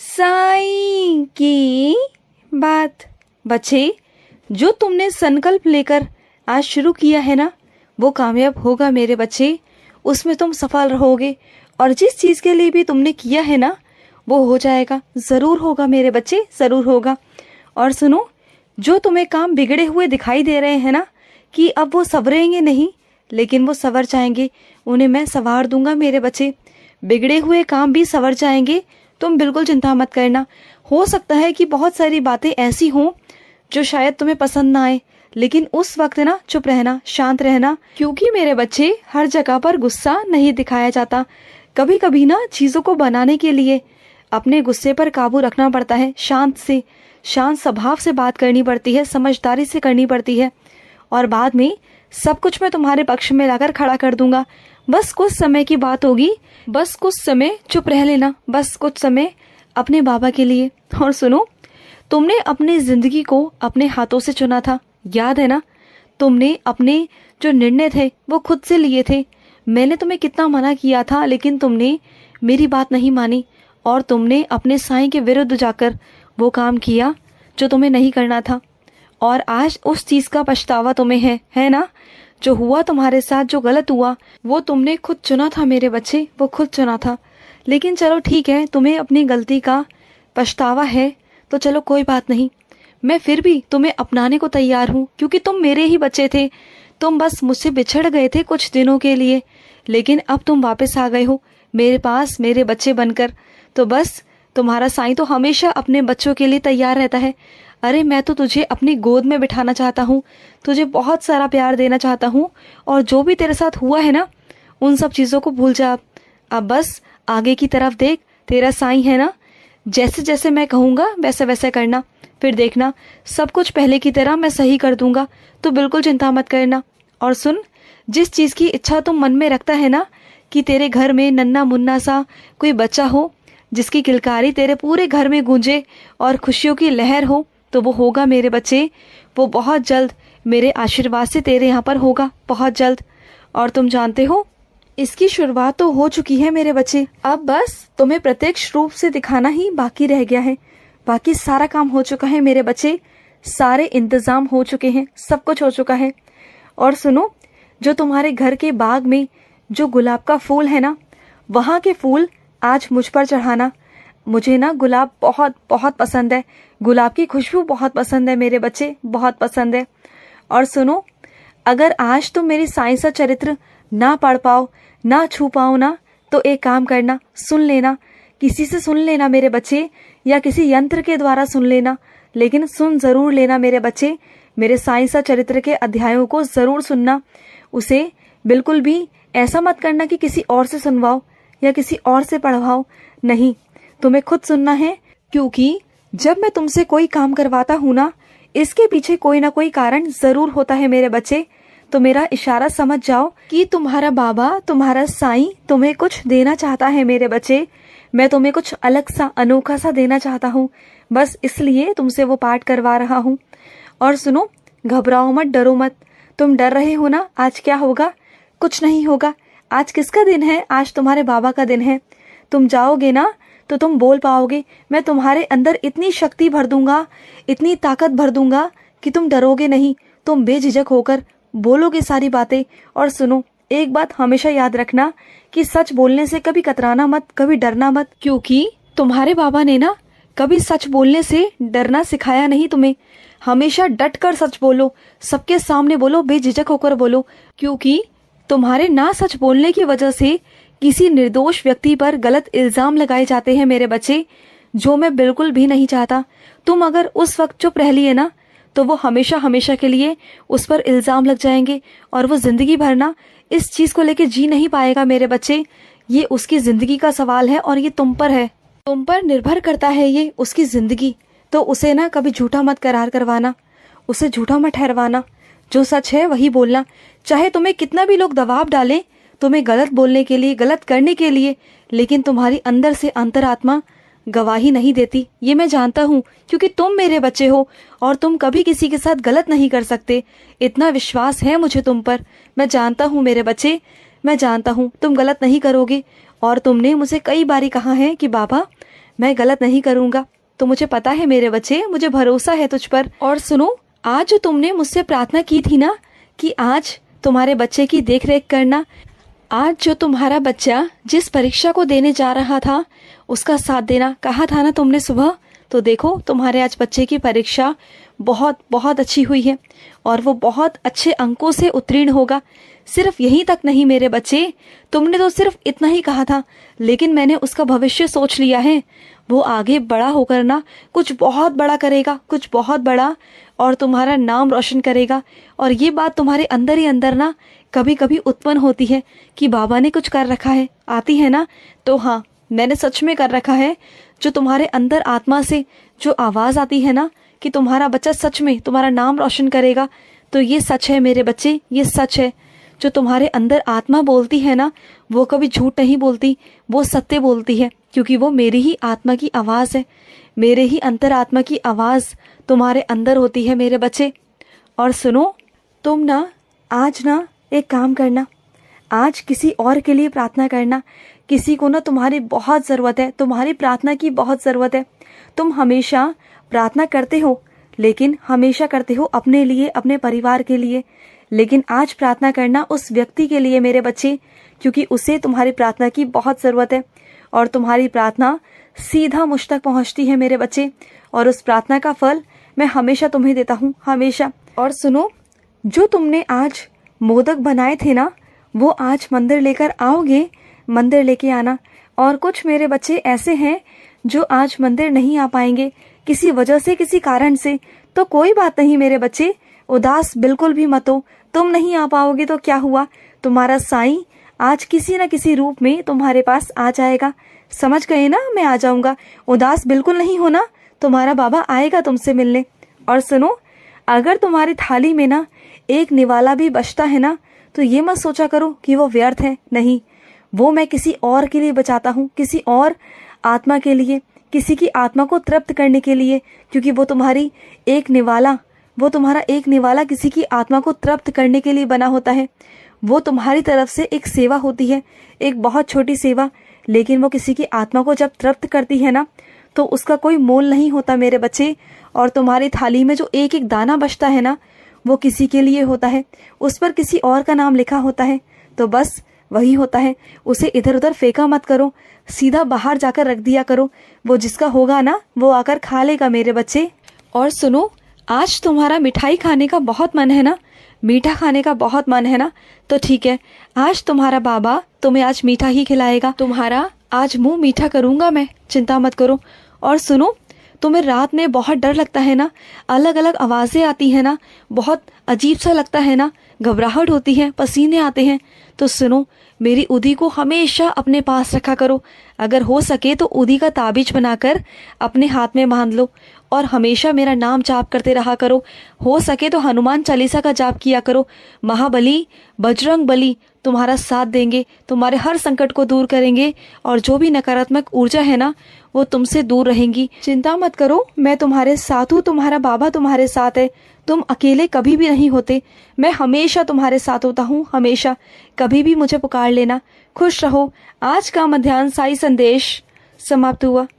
साई की बात बच्चे जो तुमने संकल्प लेकर आज शुरू किया है ना वो कामयाब होगा मेरे बच्चे उसमें तुम सफल रहोगे और जिस चीज़ के लिए भी तुमने किया है ना वो हो जाएगा ज़रूर होगा मेरे बच्चे ज़रूर होगा और सुनो जो तुम्हें काम बिगड़े हुए दिखाई दे रहे हैं ना कि अब वो सवरेंगे नहीं लेकिन वो सवर जाएंगे उन्हें मैं सवार दूंगा मेरे बच्चे बिगड़े हुए काम भी सवर जाएंगे तुम बिल्कुल चिंता मत करना हो सकता है कि बहुत सारी बातें ऐसी हों जो शायद तुम्हें पसंद ना आए लेकिन उस वक्त ना चुप रहना शांत रहना क्योंकि मेरे बच्चे हर जगह पर गुस्सा नहीं दिखाया जाता कभी कभी ना चीज़ों को बनाने के लिए अपने गुस्से पर काबू रखना पड़ता है शांत से शांत स्वभाव से बात करनी पड़ती है समझदारी से करनी पड़ती है और बाद में सब कुछ मैं तुम्हारे पक्ष में लाकर खड़ा कर दूंगा बस कुछ समय की बात होगी बस कुछ समय चुप रह लेना बस कुछ समय अपने बाबा के लिए और सुनो तुमने अपनी जिंदगी को अपने हाथों से चुना था याद है ना तुमने अपने जो निर्णय थे वो खुद से लिए थे मैंने तुम्हें कितना मना किया था लेकिन तुमने मेरी बात नहीं मानी और तुमने अपने साई के विरुद्ध जाकर वो काम किया जो तुम्हें नहीं करना था और आज उस चीज़ का पछतावा तुम्हें है है ना जो हुआ तुम्हारे साथ जो गलत हुआ वो तुमने खुद चुना था मेरे बच्चे वो खुद चुना था लेकिन चलो ठीक है तुम्हें अपनी गलती का पछतावा है तो चलो कोई बात नहीं मैं फिर भी तुम्हें अपनाने को तैयार हूँ क्योंकि तुम मेरे ही बच्चे थे तुम बस मुझसे बिछड़ गए थे कुछ दिनों के लिए लेकिन अब तुम वापस आ गए हो मेरे पास मेरे बच्चे बनकर तो बस तुम्हारा साईं तो हमेशा अपने बच्चों के लिए तैयार रहता है अरे मैं तो तुझे अपनी गोद में बिठाना चाहता हूँ तुझे बहुत सारा प्यार देना चाहता हूँ और जो भी तेरे साथ हुआ है ना उन सब चीज़ों को भूल जा अब बस आगे की तरफ देख तेरा साई है ना जैसे जैसे मैं कहूँगा वैसे वैसे करना फिर देखना सब कुछ पहले की तरह मैं सही कर दूंगा तो बिल्कुल चिंता मत करना और सुन जिस चीज़ की इच्छा तुम मन में रखता है ना कि तेरे घर में नन्ना मुन्ना सा कोई बच्चा हो जिसकी किलकारी तेरे पूरे घर में गूंजे और खुशियों की लहर हो तो वो होगा मेरे बच्चे वो बहुत जल्द मेरे आशीर्वाद से तेरे यहाँ पर होगा बहुत जल्द और तुम जानते हो इसकी शुरुआत तो हो चुकी है मेरे बच्चे अब बस तुम्हें प्रत्यक्ष रूप से दिखाना ही बाकी रह गया है बाकी सारा काम हो चुका है मेरे बच्चे सारे इंतजाम हो चुके हैं सब कुछ हो चुका है और सुनो जो तुम्हारे घर के बाग में जो गुलाब का फूल है ना वहाँ के फूल आज मुझ पर चढ़ाना मुझे ना गुलाब बहुत बहुत पसंद है गुलाब की खुशबू बहुत पसंद है मेरे बच्चे बहुत पसंद है और सुनो अगर आज तुम मेरी साइंसा चरित्र ना पढ़ पाओ ना छू पाओ ना तो एक काम करना सुन लेना किसी से सुन लेना मेरे बच्चे या किसी यंत्र के द्वारा सुन लेना लेकिन सुन जरूर लेना मेरे बच्चे मेरे साइंसा चरित्र के अध्यायों को जरूर सुनना उसे बिल्कुल भी ऐसा मत करना कि किसी और से सुनवाओ या किसी और से पढ़वाओ नहीं तुम्हें खुद सुनना है क्योंकि जब मैं तुमसे कोई काम करवाता हूँ ना इसके पीछे कोई ना कोई कारण जरूर होता है मेरे बच्चे तो मेरा इशारा समझ जाओ कि तुम्हारा बाबा तुम्हारा साईं तुम्हें कुछ देना चाहता है मेरे बच्चे मैं तुम्हें कुछ अलग सा अनोखा सा देना चाहता हूँ बस इसलिए तुमसे वो पाठ करवा रहा हूँ और सुनो घबराओ मत डरो मत तुम डर रहे हो ना आज क्या होगा कुछ नहीं होगा आज किसका दिन है आज तुम्हारे बाबा का दिन है तुम जाओगे ना तो तुम बोल पाओगे मैं तुम्हारे अंदर इतनी शक्ति भर दूंगा इतनी ताकत भर दूंगा कि तुम डरोगे नहीं तुम बेझिझक होकर बोलोगे सारी बातें और सुनो एक बात हमेशा याद रखना कि सच बोलने से कभी कतराना मत कभी डरना मत क्योंकि तुम्हारे बाबा ने ना कभी सच बोलने से डरना सिखाया नहीं तुम्हें हमेशा डट कर सच बोलो सबके सामने बोलो बेझिझक होकर बोलो क्योंकि तुम्हारे ना सच बोलने की वजह से किसी निर्दोष व्यक्ति पर गलत इल्ज़ाम लगाए जाते हैं मेरे बच्चे जो मैं बिल्कुल भी नहीं चाहता तुम अगर उस वक्त चुप रह लिए ना तो वो हमेशा हमेशा के लिए उस पर इल्ज़ाम लग जाएंगे और वो ज़िंदगी भर ना इस चीज़ को लेके जी नहीं पाएगा मेरे बच्चे ये उसकी ज़िंदगी का सवाल है और ये तुम पर है तुम पर निर्भर करता है ये उसकी ज़िंदगी तो उसे ना कभी झूठा मत करार करवाना उसे झूठा मत ठहरवाना जो सच है वही बोलना चाहे तुम्हें कितना भी लोग दबाव डालें तुम्हें गलत बोलने के लिए गलत करने के लिए लेकिन तुम्हारी अंदर से अंतरात्मा गवाही नहीं देती ये मैं जानता हूँ क्योंकि तुम मेरे बच्चे हो और तुम कभी किसी के साथ गलत नहीं कर सकते इतना विश्वास है मुझे तुम पर मैं जानता हूँ मेरे बच्चे मैं जानता हूँ तुम गलत नहीं करोगे और तुमने मुझे कई बारी कहा है कि बाबा मैं गलत नहीं करूँगा तो मुझे पता है मेरे बच्चे मुझे भरोसा है तुझ पर और सुनो आज जो तुमने मुझसे प्रार्थना की थी ना कि आज तुम्हारे बच्चे की देख करना आज जो तुम्हारा बच्चा जिस परीक्षा को देने जा रहा था उसका साथ देना कहा था ना तुमने सुबह तो देखो तुम्हारे आज बच्चे की परीक्षा बहुत बहुत अच्छी हुई है और वो बहुत अच्छे अंकों से उत्तीर्ण होगा सिर्फ यहीं तक नहीं मेरे बच्चे तुमने तो सिर्फ इतना ही कहा था लेकिन मैंने उसका भविष्य सोच लिया है वो आगे बड़ा होकर ना कुछ बहुत बड़ा करेगा कुछ बहुत बड़ा और तुम्हारा नाम रोशन करेगा और ये बात तुम्हारे अंदर ही अंदर ना कभी कभी उत्पन्न होती है कि बाबा ने कुछ कर रखा है आती है ना तो हाँ मैंने सच में कर रखा है जो तुम्हारे अंदर आत्मा से जो आवाज़ आती है ना कि तुम्हारा बच्चा सच में तुम्हारा नाम रोशन करेगा तो ये सच है मेरे बच्चे ये सच है जो तुम्हारे अंदर आत्मा बोलती है ना वो कभी झूठ नहीं बोलती वो सत्य बोलती है क्योंकि वो मेरी ही आत्मा की आवाज़ है मेरे ही अंतरात्मा की आवाज़ तुम्हारे अंदर होती है मेरे बच्चे और सुनो तुम ना आज ना एक काम करना आज किसी और के लिए प्रार्थना करना किसी को ना तुम्हारी बहुत ज़रूरत है तुम्हारी प्रार्थना की बहुत ज़रूरत है तुम हमेशा प्रार्थना करते हो लेकिन हमेशा करते हो अपने लिए अपने परिवार के लिए लेकिन आज प्रार्थना करना उस व्यक्ति के लिए मेरे बच्चे क्योंकि उसे तुम्हारी प्रार्थना की बहुत ज़रूरत है और तुम्हारी प्रार्थना सीधा मुझ तक पहुंचती है मेरे बच्चे और उस प्रार्थना का फल मैं हमेशा तुम्हें देता हूँ हमेशा और सुनो जो तुमने आज मोदक बनाए थे ना वो आज मंदिर लेकर आओगे मंदिर लेके आना और कुछ मेरे बच्चे ऐसे हैं जो आज मंदिर नहीं आ पाएंगे किसी वजह से किसी कारण से तो कोई बात नहीं मेरे बच्चे उदास बिल्कुल भी मत हो तुम नहीं आ पाओगे तो क्या हुआ तुम्हारा साईं आज किसी न किसी रूप में तुम्हारे पास आ जाएगा समझ गए ना मैं आ जाऊंगा उदास बिल्कुल नहीं होना तुम्हारा बाबा आएगा तुमसे मिलने और सुनो अगर तुम्हारी थाली में ना एक निवाला भी बचता है ना तो ये मत सोचा करो कि वो व्यर्थ है नहीं वो मैं किसी और के लिए बचाता हूँ किसी और आत्मा के लिए किसी की आत्मा को तृप्त करने के लिए क्योंकि वो तुम्हारी एक निवाला वो तुम्हारा एक निवाला किसी की आत्मा को तृप्त करने के लिए बना होता है वो तुम्हारी तरफ से एक सेवा होती है एक बहुत छोटी सेवा लेकिन वो किसी की आत्मा को जब तृप्त करती है ना तो उसका कोई मोल नहीं होता मेरे बच्चे और तुम्हारी थाली में जो एक एक दाना बचता है ना वो किसी के लिए होता है उस पर किसी और का नाम लिखा होता है तो बस वही होता है उसे इधर उधर फेंका मत करो सीधा बाहर जाकर रख दिया करो वो जिसका होगा ना वो आकर खा लेगा मेरे बच्चे और सुनो आज तुम्हारा मिठाई खाने का बहुत मन है ना मीठा खाने का बहुत मन है ना तो ठीक है आज तुम्हारा बाबा तुम्हें आज मीठा ही खिलाएगा तुम्हारा आज मुंह मीठा करूंगा मैं चिंता मत करो और सुनो तुम्हें रात में बहुत डर लगता है ना अलग अलग आवाज़ें आती है ना बहुत अजीब सा लगता है ना घबराहट होती है पसीने आते हैं तो सुनो मेरी उदी को हमेशा अपने पास रखा करो अगर हो सके तो उदी का ताबीज बनाकर अपने हाथ में बांध लो और हमेशा मेरा नाम जाप करते रहा करो हो सके तो हनुमान चालीसा का जाप किया करो महाबली बजरंग बली तुम्हारा साथ देंगे तुम्हारे हर संकट को दूर करेंगे और जो भी नकारात्मक ऊर्जा है ना वो तुमसे दूर रहेंगी चिंता मत करो मैं तुम्हारे साथ हूँ तुम्हारा बाबा तुम्हारे साथ है तुम अकेले कभी भी नहीं होते मैं हमेशा तुम्हारे साथ होता हूँ हमेशा कभी भी मुझे पुकार लेना खुश रहो आज का मध्यान्ह साई संदेश समाप्त हुआ